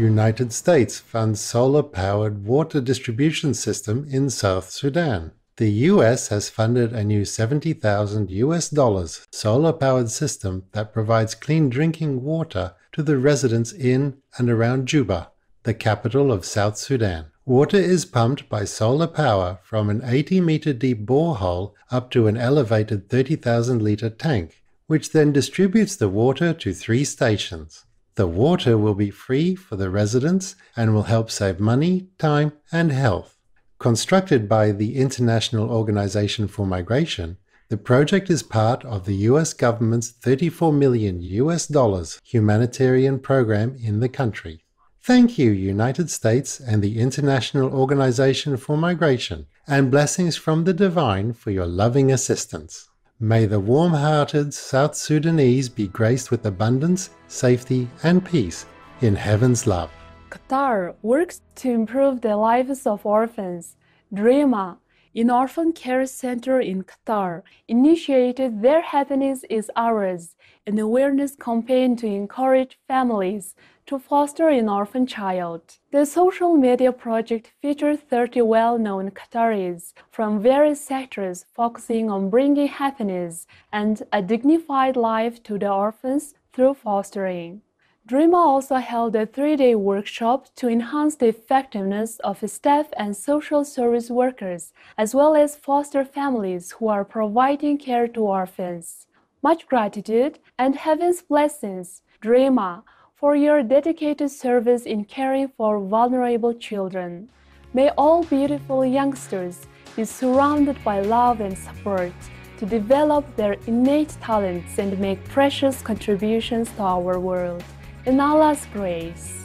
United States funds solar-powered water distribution system in South Sudan. The US has funded a new 70,000 US dollars solar-powered system that provides clean drinking water to the residents in and around Juba, the capital of South Sudan. Water is pumped by solar power from an 80 meter deep borehole up to an elevated 30,000 litre tank, which then distributes the water to three stations. The water will be free for the residents and will help save money, time, and health. Constructed by the International Organization for Migration, the project is part of the US government's 34 million US dollars humanitarian program in the country. Thank you, United States and the International Organization for Migration, and blessings from the Divine for your loving assistance. May the warm hearted South Sudanese be graced with abundance, safety, and peace in heaven's love. Qatar works to improve the lives of orphans, DREAMA, an orphan care center in Qatar, initiated Their Happiness is Ours, an awareness campaign to encourage families to foster an orphan child. The social media project featured 30 well known Qataris from various sectors focusing on bringing happiness and a dignified life to the orphans through fostering. DREAMA also held a three-day workshop to enhance the effectiveness of staff and social service workers, as well as foster families who are providing care to orphans. Much gratitude and heaven's blessings, DREAMA, for your dedicated service in caring for vulnerable children. May all beautiful youngsters be surrounded by love and support to develop their innate talents and make precious contributions to our world in Allah's grace.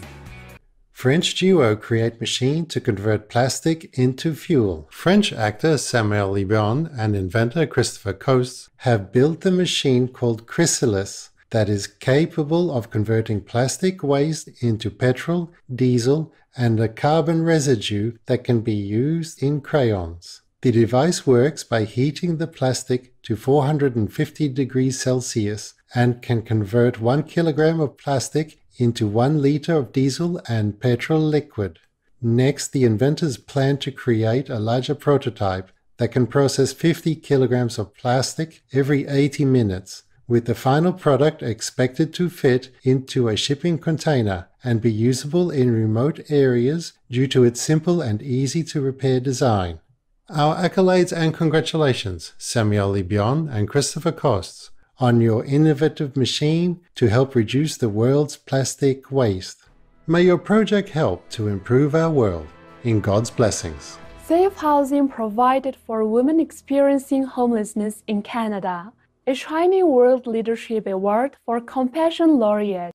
French duo create machine to convert plastic into fuel. French actor Samuel Libon and inventor Christopher Coase have built the machine called Chrysalis that is capable of converting plastic waste into petrol, diesel, and a carbon residue that can be used in crayons. The device works by heating the plastic to 450 degrees Celsius and can convert one kilogram of plastic into one liter of diesel and petrol liquid. Next, the inventors plan to create a larger prototype that can process 50 kilograms of plastic every 80 minutes, with the final product expected to fit into a shipping container and be usable in remote areas due to its simple and easy to repair design. Our accolades and congratulations, Samuel Libion and Christopher Costs, on your innovative machine to help reduce the world's plastic waste. May your project help to improve our world in God's blessings. Safe housing provided for women experiencing homelessness in Canada, a Shining World Leadership Award for Compassion Laureate.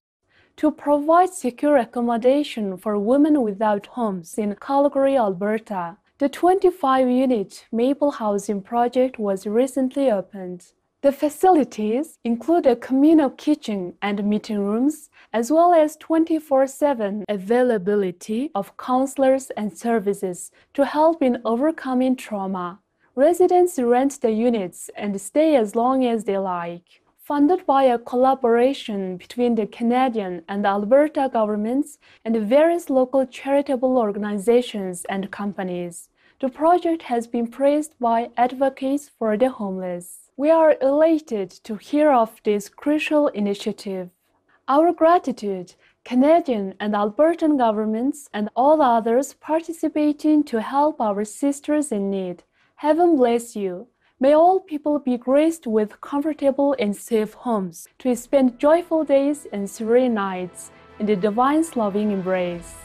To provide secure accommodation for women without homes in Calgary, Alberta, the 25 unit Maple Housing Project was recently opened. The facilities include a communal kitchen and meeting rooms, as well as 24 7 availability of counselors and services to help in overcoming trauma. Residents rent the units and stay as long as they like. Funded by a collaboration between the Canadian and Alberta governments and various local charitable organizations and companies, the project has been praised by advocates for the homeless. We are elated to hear of this crucial initiative. Our gratitude, Canadian and Albertan governments and all others participating to help our sisters in need. Heaven bless you. May all people be graced with comfortable and safe homes to spend joyful days and serene nights in the divine's loving embrace.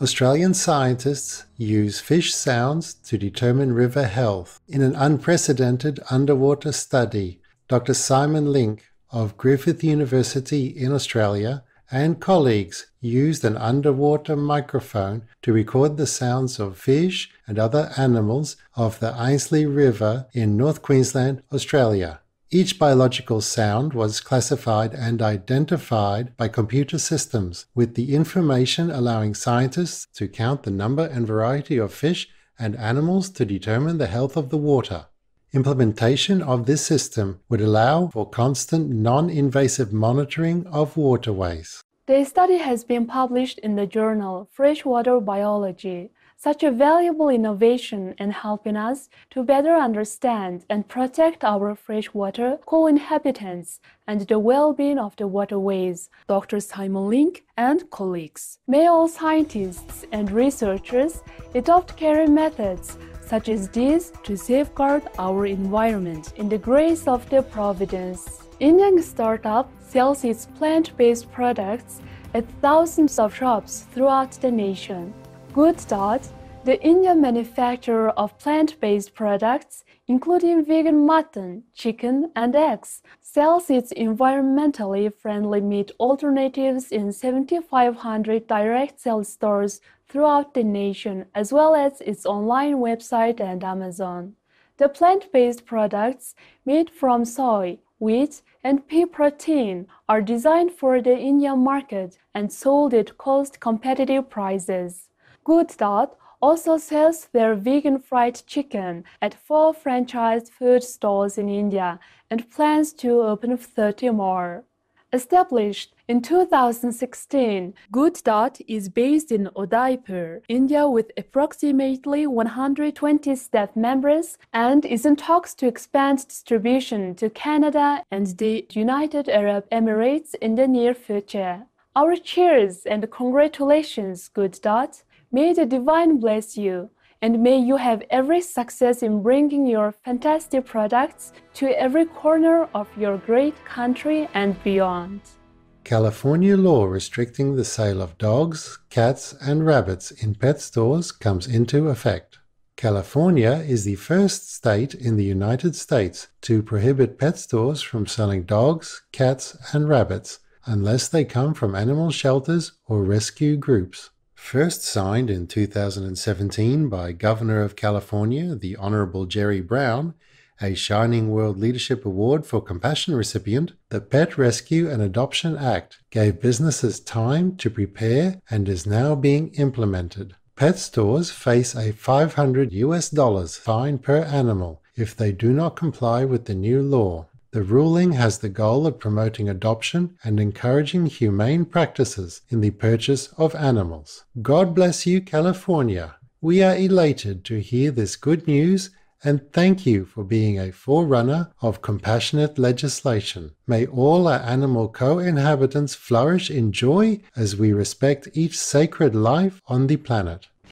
Australian scientists use fish sounds to determine river health in an unprecedented underwater study. Dr. Simon Link of Griffith University in Australia and colleagues used an underwater microphone to record the sounds of fish and other animals of the Ainsley River in North Queensland, Australia. Each biological sound was classified and identified by computer systems, with the information allowing scientists to count the number and variety of fish and animals to determine the health of the water. Implementation of this system would allow for constant non invasive monitoring of waterways. The study has been published in the journal Freshwater Biology such a valuable innovation in helping us to better understand and protect our freshwater co-inhabitants and the well-being of the waterways, Dr. Simon Link and colleagues. May all scientists and researchers adopt caring methods such as these to safeguard our environment in the grace of their providence. Indian startup sells its plant-based products at thousands of shops throughout the nation. Good Start, the Indian manufacturer of plant-based products, including vegan mutton, chicken, and eggs, sells its environmentally friendly meat alternatives in 7,500 direct sell stores throughout the nation, as well as its online website and Amazon. The plant-based products made from soy, wheat, and pea protein are designed for the Indian market and sold at cost-competitive prices. Good also sells their vegan fried chicken at four franchised food stores in India and plans to open 30 more. Established in 2016, Good Dot is based in Udaipur, India with approximately 120 staff members and is in talks to expand distribution to Canada and the United Arab Emirates in the near future. Our cheers and congratulations, Good Dot! May the divine bless you, and may you have every success in bringing your fantastic products to every corner of your great country and beyond. California law restricting the sale of dogs, cats, and rabbits in pet stores comes into effect. California is the first state in the United States to prohibit pet stores from selling dogs, cats, and rabbits unless they come from animal shelters or rescue groups. First signed in 2017 by Governor of California, the Honorable Jerry Brown, a Shining World Leadership Award for Compassion recipient, the Pet Rescue and Adoption Act gave businesses time to prepare and is now being implemented. Pet stores face a 500 US dollars fine per animal if they do not comply with the new law. The ruling has the goal of promoting adoption and encouraging humane practices in the purchase of animals. God bless you, California. We are elated to hear this good news and thank you for being a forerunner of compassionate legislation. May all our animal co inhabitants flourish in joy as we respect each sacred life on the planet.